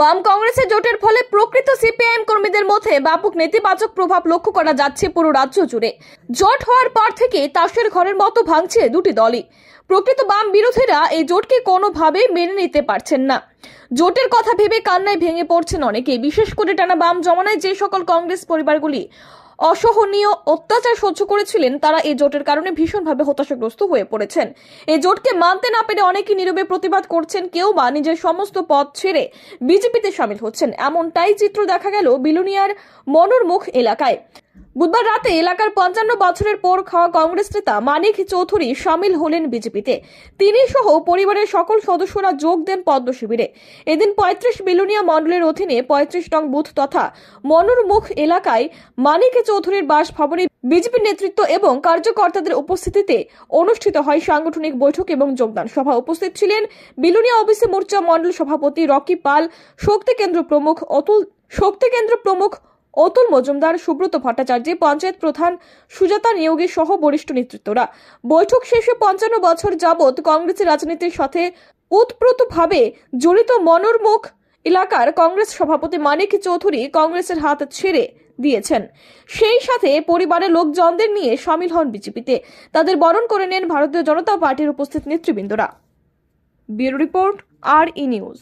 বাম কংগ্রেসের জোটের ফলে প্রকৃত সিপিআইএম কর্মীদের মধ্যে ব্যাপক নেতিবাচক প্রভাব লক্ষ্য করা যাচ্ছে পুরো রাজ্য জুড়ে জোট হওয়ার পর থেকে তাসের ঘরের মতো ভাঙছে দুটি দলই প্রকৃত বাম বিরোধীরা এই জোটকে কোনোভাবে মেনে নিতে পারছেন না জোটের কথা ভেবে কান্নায় ভেঙে পড়ছেন অনেকে বিশেষ করে টানা বাম জমানায় যে সকল কংগ্রেস পরিবারগুলি অসহনীয় অত্যাচার সহ্য করেছিলেন তারা এই জোটের কারণে ভীষণভাবে হতাশাগ্রস্ত হয়ে পড়েছেন এই জোটকে মানতে না পেরে অনেকেই নীরবে প্রতিবাদ করছেন কেউ বা নিজের সমস্ত পথ ছেড়ে বিজেপিতে সামিল হচ্ছেন এমনটাই চিত্র দেখা গেল বিলুনিয়ার মনোরমুখ এলাকায় বুধবার রাতে এলাকার পঞ্চান্ন বছরের পর খাওয়া কংগ্রেস নেতা মানিক চৌধুরী সামিল হলেন বিজেপিতে তিনি সহ পরিবারের সকল সদস্যরা যোগ দেন পদ্ম শিবিরে এদিন পঁয়ত্রিশ বিলুনিয়া মণ্ডলের অধীনে পঁয়ত্রিশ নং বুথ তথা মনুরমুখ এলাকায় মানিক চৌধুরীর বাসভবনে বিজেপি নেতৃত্ব এবং কার্যকর্তাদের উপস্থিতিতে অনুষ্ঠিত হয় সাংগঠনিক বৈঠক এবং যোগদান সভা উপস্থিত ছিলেন বিলুনিয়া অবিসি মোর্চা মণ্ডল সভাপতি রকি পাল শক্তি কেন্দ্র প্রমুখ অতুল শক্তি কেন্দ্র প্রমুখ অতুল মজুমদার সুব্রত ভট্টাচার্য পঞ্চায়েত প্রধান সুজাতা নিয়োগী সহ বরিষ্ঠ নেতৃত্বরা বৈঠক শেষে পঞ্চান্ন বছর যাবৎ কংগ্রেসের রাজনীতির সাথে উৎপ্রতভাবে জড়িত মনোরমুখ এলাকার কংগ্রেস সভাপতি মানিক চৌধুরী কংগ্রেসের হাত ছেড়ে দিয়েছেন সেই সাথে পরিবারের লোকজনদের নিয়ে সামিল হন বিজেপিতে তাদের বরণ করে নেন ভারতীয় জনতা পার্টির উপস্থিত নেতৃবৃন্দরা bureau report R E news